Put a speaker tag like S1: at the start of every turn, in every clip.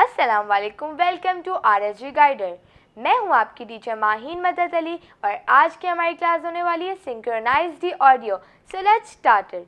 S1: अस्सलाम वालेकुम welcome to R S G guider मैं हूं आपकी टीचर माहीन मदद अली और आज की हमारी क्लास होने वाली है synchronize the audio so let's started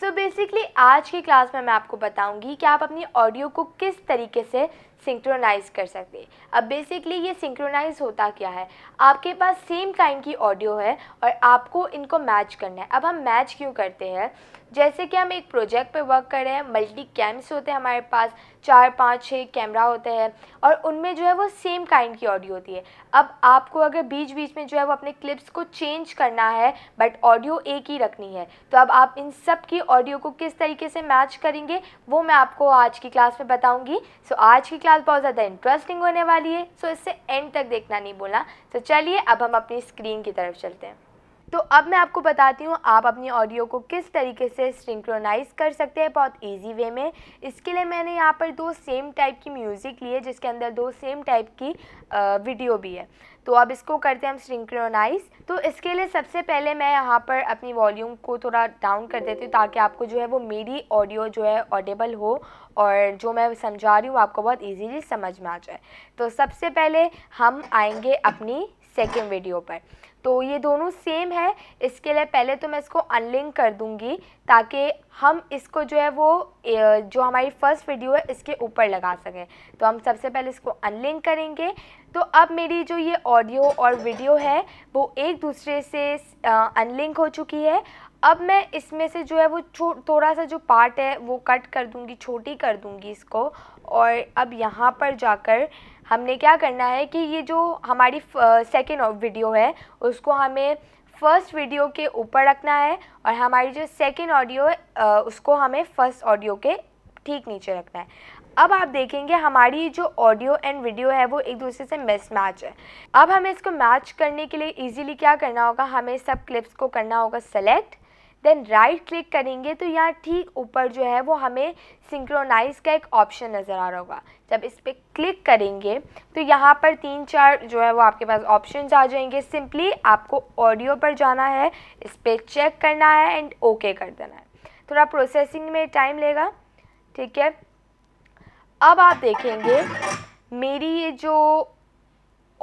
S1: so basically आज की क्लास में मैं आपको बताऊंगी कि आप अपनी ऑडियो को किस तरीके से सिंक्रोनाइज कर सकते हैं अब बेसिकली ये सिंक्रोनाइज होता क्या है आपके पास सेम काइंड की ऑडियो है और आपको इनको मैच करना है अब हम मैच क्यों करते हैं जैसे कि हम एक प्रोजेक्ट पे वर्क कर रहे हैं मल्टी कैम्स होते हैं हमारे पास चार पाँच छः कैमरा होते हैं और उनमें जो है वो सेम काइंड की ऑडियो होती है अब आपको अगर बीच बीच में जो है वो अपने क्लिप्स को चेंज करना है बट ऑडियो एक ही रखनी है तो अब आप इन सब की ऑडियो को किस तरीके से मैच करेंगे वो मैं आपको आज की क्लास में बताऊँगी सो आज की क्लास फिलहाल बहुत ज़्यादा इंटरेस्टिंग होने वाली है सो इससे एंड तक देखना नहीं बोला तो चलिए अब हम अपनी स्क्रीन की तरफ चलते हैं तो अब मैं आपको बताती हूँ आप अपनी ऑडियो को किस तरीके से सिंक्रोनाइज कर सकते हैं बहुत इजी वे में इसके लिए मैंने यहाँ पर दो सेम टाइप की म्यूज़िक ली है जिसके अंदर दो सेम टाइप की वीडियो भी है तो अब इसको करते हैं हम सिंक्रोनाइज तो इसके लिए सबसे पहले मैं यहाँ पर अपनी वॉल्यूम को थोड़ा डाउन कर देती हूँ ताकि आपको जो है वो मेरी ऑडियो जो है ऑडेबल हो और जो मैं समझा रही हूँ आपको बहुत ईजीली समझ में आ जाए तो सबसे पहले हम आएँगे अपनी सेकेंड वीडियो पर तो ये दोनों सेम है इसके लिए पहले तो मैं इसको अनलिंक कर दूंगी ताकि हम इसको जो है वो जो हमारी फ़र्स्ट वीडियो है इसके ऊपर लगा सकें तो हम सबसे पहले इसको अनलिंक करेंगे तो अब मेरी जो ये ऑडियो और वीडियो है वो एक दूसरे से अनलिंक हो चुकी है अब मैं इसमें से जो है वो थोड़ा सा जो पार्ट है वो कट कर दूँगी छोटी कर दूँगी इसको और अब यहाँ पर जाकर हमने क्या करना है कि ये जो हमारी सेकेंड वीडियो है उसको हमें फ़र्स्ट वीडियो के ऊपर रखना है और हमारी जो सेकेंड ऑडियो है उसको हमें फ़र्स्ट ऑडियो के ठीक नीचे रखना है अब आप देखेंगे हमारी जो ऑडियो एंड वीडियो है वो एक दूसरे से मिस मैच है अब हमें इसको मैच करने के लिए इजीली क्या करना होगा हमें सब क्लिप्स को करना होगा सेलेक्ट देन राइट क्लिक करेंगे तो यहाँ ठीक ऊपर जो है वो हमें सिंक्रोनाइज का एक ऑप्शन नज़र आ रहा होगा जब इस पर क्लिक करेंगे तो यहाँ पर तीन चार जो है वो आपके पास ऑप्शन आ जाएंगे सिंपली आपको ऑडियो पर जाना है इस पर चेक करना है एंड ओके कर देना है थोड़ा प्रोसेसिंग में टाइम लेगा ठीक है अब आप देखेंगे मेरी ये जो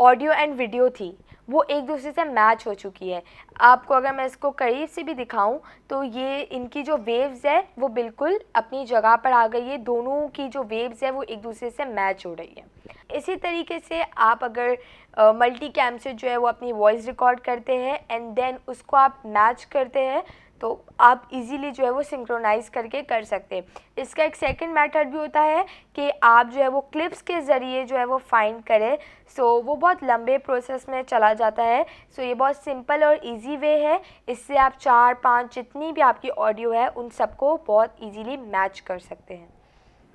S1: ऑडियो एंड वीडियो थी वो एक दूसरे से मैच हो चुकी है आपको अगर मैं इसको करीब से भी दिखाऊं तो ये इनकी जो वेव्स है वो बिल्कुल अपनी जगह पर आ गई है दोनों की जो वेव्स है वो एक दूसरे से मैच हो रही है इसी तरीके से आप अगर मल्टी कैम से जो है वो अपनी वॉइस रिकॉर्ड करते हैं एंड देन उसको आप मैच करते हैं तो आप इजीली जो है वो सिंक्रोनाइज़ करके कर सकते हैं इसका एक सेकंड मेथड भी होता है कि आप जो है वो क्लिप्स के ज़रिए जो है वो फाइंड करें सो so, वो बहुत लंबे प्रोसेस में चला जाता है सो so, ये बहुत सिंपल और इजी वे है इससे आप चार पाँच जितनी भी आपकी ऑडियो है उन सबको बहुत ईजीली मैच कर सकते हैं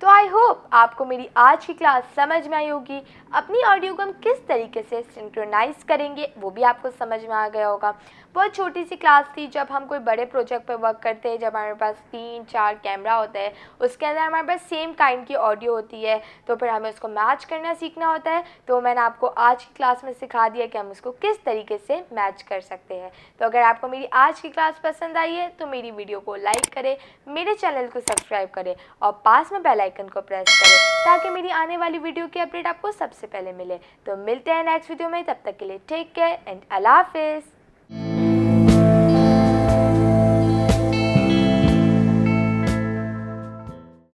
S1: तो आई होप आपको मेरी आज की क्लास समझ में आई होगी अपनी ऑडियो को हम किस तरीके से सिंक्रोनाइज करेंगे वो भी आपको समझ में आ गया होगा बहुत छोटी सी क्लास थी जब हम कोई बड़े प्रोजेक्ट पर वर्क करते हैं जब हमारे पास तीन चार कैमरा होता है उसके अंदर हमारे पास सेम काइंड की ऑडियो होती है तो फिर हमें उसको मैच करना सीखना होता है तो मैंने आपको आज की क्लास में सिखा दिया कि हम उसको किस तरीके से मैच कर सकते हैं तो अगर आपको मेरी आज की क्लास पसंद आई है तो मेरी वीडियो को लाइक करें मेरे चैनल को सब्सक्राइब करें और पास में पहले आइकन को प्रेस करें ताकि मेरी आने वाली वीडियो की अपडेट आपको सबसे पहले मिले तो मिलते हैं नेक्स्ट वीडियो में तब तक के लिए टेक केयर एंड अल्लाह हाफिज़